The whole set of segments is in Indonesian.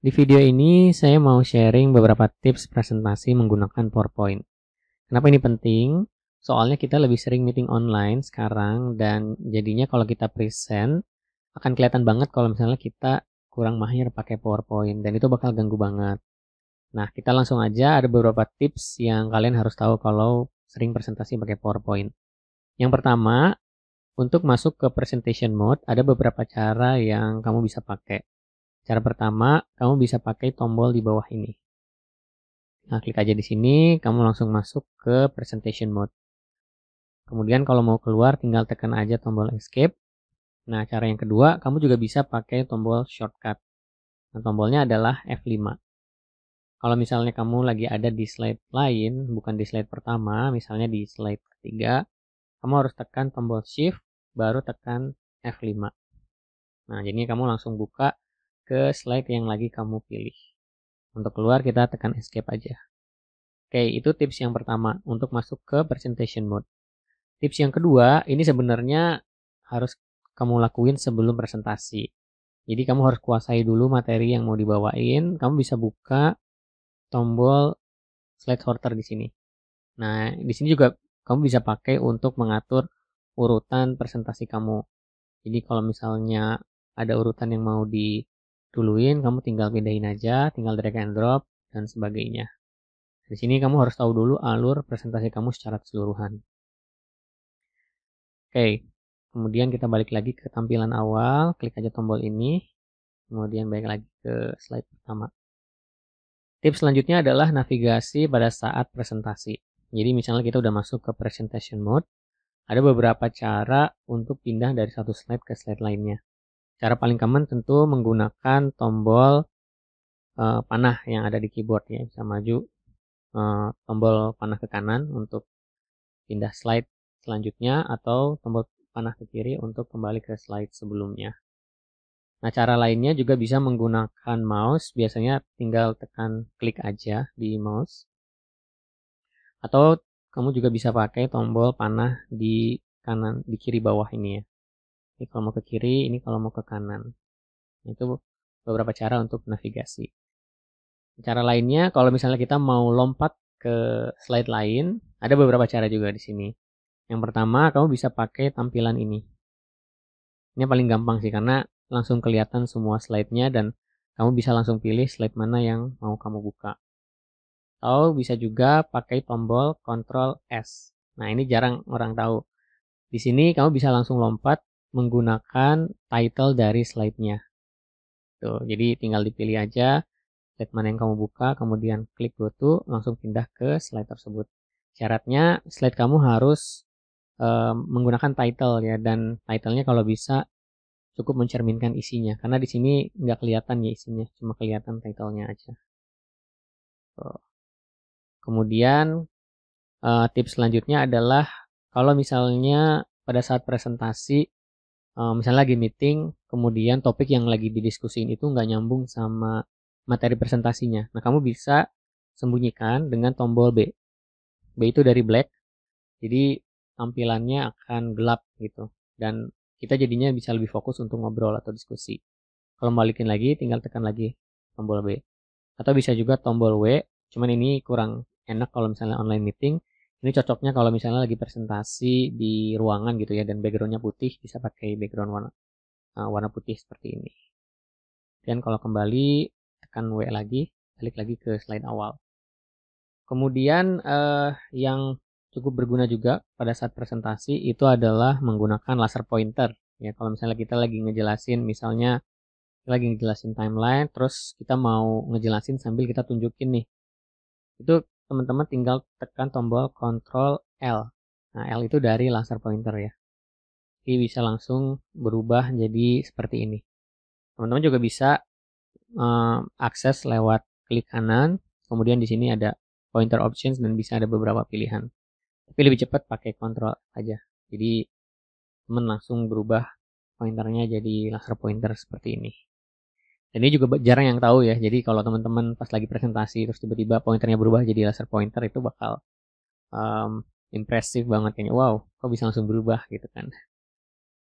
Di video ini saya mau sharing beberapa tips presentasi menggunakan PowerPoint. Kenapa ini penting? Soalnya kita lebih sering meeting online sekarang dan jadinya kalau kita present akan kelihatan banget kalau misalnya kita kurang mahir pakai PowerPoint dan itu bakal ganggu banget. Nah, kita langsung aja ada beberapa tips yang kalian harus tahu kalau sering presentasi pakai PowerPoint. Yang pertama, untuk masuk ke presentation mode ada beberapa cara yang kamu bisa pakai. Cara pertama, kamu bisa pakai tombol di bawah ini. Nah, klik aja di sini, kamu langsung masuk ke presentation mode. Kemudian kalau mau keluar, tinggal tekan aja tombol escape. Nah, cara yang kedua, kamu juga bisa pakai tombol shortcut. Nah, tombolnya adalah F5. Kalau misalnya kamu lagi ada di slide lain, bukan di slide pertama, misalnya di slide ketiga, kamu harus tekan tombol shift, baru tekan F5. Nah, jadi kamu langsung buka ke slide yang lagi kamu pilih. Untuk keluar kita tekan escape aja. Oke, itu tips yang pertama untuk masuk ke presentation mode. Tips yang kedua, ini sebenarnya harus kamu lakuin sebelum presentasi. Jadi kamu harus kuasai dulu materi yang mau dibawain. Kamu bisa buka tombol slide sorter di sini. Nah, di sini juga kamu bisa pakai untuk mengatur urutan presentasi kamu. Jadi kalau misalnya ada urutan yang mau di duluin kamu tinggal pindahin aja tinggal drag and drop dan sebagainya di sini kamu harus tahu dulu alur presentasi kamu secara keseluruhan oke kemudian kita balik lagi ke tampilan awal klik aja tombol ini kemudian balik lagi ke slide pertama tips selanjutnya adalah navigasi pada saat presentasi jadi misalnya kita udah masuk ke presentation mode ada beberapa cara untuk pindah dari satu slide ke slide lainnya. Cara paling common tentu menggunakan tombol uh, panah yang ada di keyboard ya, bisa maju uh, tombol panah ke kanan untuk pindah slide selanjutnya atau tombol panah ke kiri untuk kembali ke slide sebelumnya. Nah, cara lainnya juga bisa menggunakan mouse, biasanya tinggal tekan klik aja di mouse. Atau kamu juga bisa pakai tombol panah di kanan di kiri bawah ini ya ini kalau mau ke kiri, ini kalau mau ke kanan. Itu beberapa cara untuk navigasi. Cara lainnya, kalau misalnya kita mau lompat ke slide lain, ada beberapa cara juga di sini. Yang pertama, kamu bisa pakai tampilan ini. Ini paling gampang sih, karena langsung kelihatan semua slide-nya dan kamu bisa langsung pilih slide mana yang mau kamu buka. Atau bisa juga pakai tombol Ctrl S. Nah, ini jarang orang tahu. Di sini kamu bisa langsung lompat menggunakan title dari slide-nya. Tuh, jadi tinggal dipilih aja slide mana yang kamu buka, kemudian klik go to, langsung pindah ke slide tersebut. Syaratnya slide kamu harus e, menggunakan title ya dan titlenya kalau bisa cukup mencerminkan isinya karena di sini nggak kelihatan ya isinya, cuma kelihatan title-nya aja. Tuh. Kemudian e, tips selanjutnya adalah kalau misalnya pada saat presentasi uh, misalnya lagi meeting, kemudian topik yang lagi didiskusin itu nggak nyambung sama materi presentasinya. Nah, kamu bisa sembunyikan dengan tombol B. B itu dari black, jadi tampilannya akan gelap gitu. Dan kita jadinya bisa lebih fokus untuk ngobrol atau diskusi. Kalau balikin lagi, tinggal tekan lagi tombol B. Atau bisa juga tombol W, cuman ini kurang enak kalau misalnya online meeting, ini cocoknya kalau misalnya lagi presentasi di ruangan gitu ya dan backgroundnya putih bisa pakai background warna uh, warna putih seperti ini. Dan kalau kembali tekan W lagi, balik lagi ke slide awal. Kemudian uh, yang cukup berguna juga pada saat presentasi itu adalah menggunakan laser pointer. Ya kalau misalnya kita lagi ngejelasin misalnya lagi ngejelasin timeline, terus kita mau ngejelasin sambil kita tunjukin nih. Itu teman-teman tinggal tekan tombol Ctrl L. Nah, L itu dari laser pointer ya. Jadi bisa langsung berubah jadi seperti ini. Teman-teman juga bisa um, akses lewat klik kanan, kemudian di sini ada pointer options dan bisa ada beberapa pilihan. Tapi lebih cepat pakai Ctrl aja. Jadi teman langsung berubah pointernya jadi laser pointer seperti ini. Dan ini juga jarang yang tahu ya. Jadi kalau teman-teman pas lagi presentasi terus tiba-tiba pointernya berubah jadi laser pointer itu bakal um, impresif banget kayaknya. Wow, kok bisa langsung berubah gitu kan.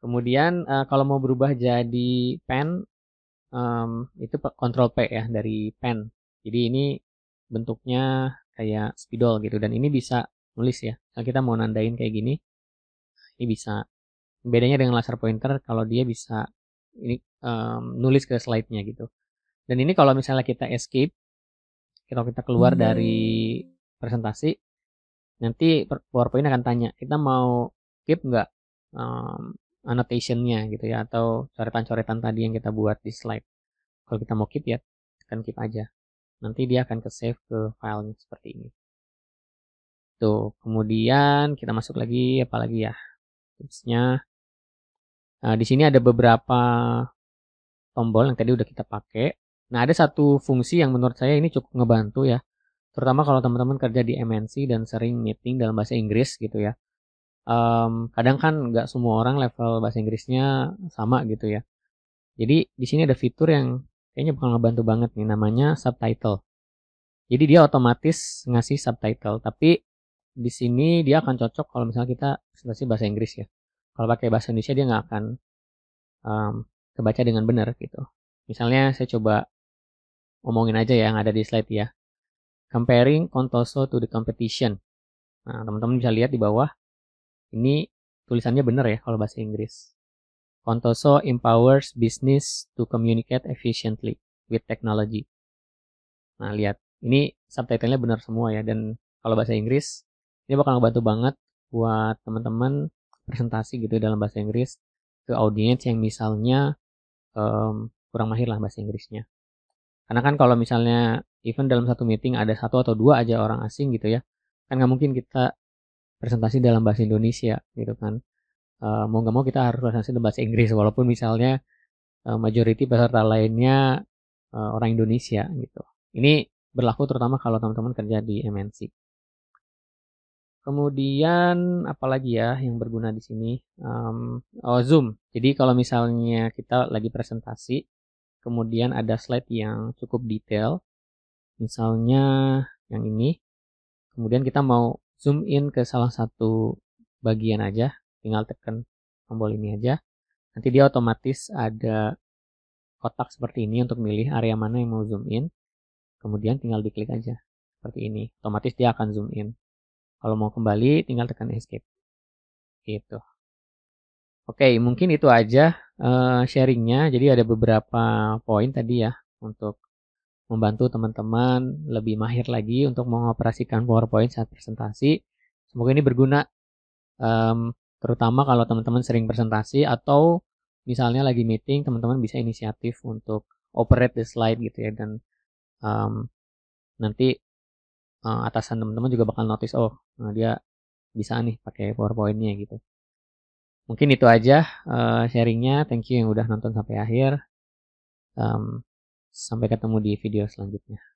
Kemudian uh, kalau mau berubah jadi pen um, itu kontrol P ya dari pen. Jadi ini bentuknya kayak spidol gitu dan ini bisa nulis ya. Kalau kita mau nandain kayak gini, ini bisa. Bedanya dengan laser pointer kalau dia bisa ini um, nulis ke slide-nya gitu. Dan ini kalau misalnya kita escape, kalau kita keluar hmm. dari presentasi, nanti PowerPoint akan tanya kita mau keep nggak um, annotation-nya gitu ya atau coretan-coretan tadi yang kita buat di slide. Kalau kita mau keep ya, tekan keep aja. Nanti dia akan ke save ke filenya seperti ini. Tuh, kemudian kita masuk lagi apalagi ya tipsnya. Nah, di sini ada beberapa tombol yang tadi udah kita pakai. Nah, ada satu fungsi yang menurut saya ini cukup ngebantu ya. Terutama kalau teman-teman kerja di MNC dan sering meeting dalam bahasa Inggris gitu ya. Um, kadang kan nggak semua orang level bahasa Inggrisnya sama gitu ya. Jadi di sini ada fitur yang kayaknya bakal ngebantu banget nih namanya subtitle. Jadi dia otomatis ngasih subtitle, tapi di sini dia akan cocok kalau misalnya kita presentasi bahasa Inggris ya. Kalau pakai bahasa Indonesia dia nggak akan um, kebaca dengan benar gitu. Misalnya saya coba ngomongin aja ya yang ada di slide ya. Comparing Contoso to the competition. Nah, teman-teman bisa lihat di bawah. Ini tulisannya benar ya kalau bahasa Inggris. Contoso empowers business to communicate efficiently with technology. Nah, lihat. Ini subtitlenya benar semua ya. Dan kalau bahasa Inggris, ini bakal ngebantu banget buat teman-teman presentasi gitu dalam bahasa Inggris ke audiens yang misalnya um, kurang mahir lah bahasa Inggrisnya. Karena kan kalau misalnya event dalam satu meeting ada satu atau dua aja orang asing gitu ya, kan nggak mungkin kita presentasi dalam bahasa Indonesia gitu kan. Uh, mau nggak mau kita harus presentasi dalam bahasa Inggris walaupun misalnya uh, eh, majority peserta lainnya uh, orang Indonesia gitu. Ini berlaku terutama kalau teman-teman kerja di MNC. Kemudian apa lagi ya yang berguna di sini um, oh, Zoom. Jadi kalau misalnya kita lagi presentasi, kemudian ada slide yang cukup detail, misalnya yang ini, kemudian kita mau zoom in ke salah satu bagian aja, tinggal tekan tombol ini aja, nanti dia otomatis ada kotak seperti ini untuk milih area mana yang mau zoom in, kemudian tinggal diklik aja seperti ini, otomatis dia akan zoom in. Kalau mau kembali tinggal tekan escape. Gitu. Oke, okay, mungkin itu aja uh, sharingnya. Jadi ada beberapa poin tadi ya untuk membantu teman-teman lebih mahir lagi untuk mengoperasikan PowerPoint saat presentasi. Semoga ini berguna, um, terutama kalau teman-teman sering presentasi atau misalnya lagi meeting, teman-teman bisa inisiatif untuk operate the slide gitu ya dan um, nanti uh, atasan teman-teman juga bakal notice oh nah dia bisa nih pakai powerpointnya gitu mungkin itu aja uh, sharingnya thank you yang udah nonton sampai akhir um, sampai ketemu di video selanjutnya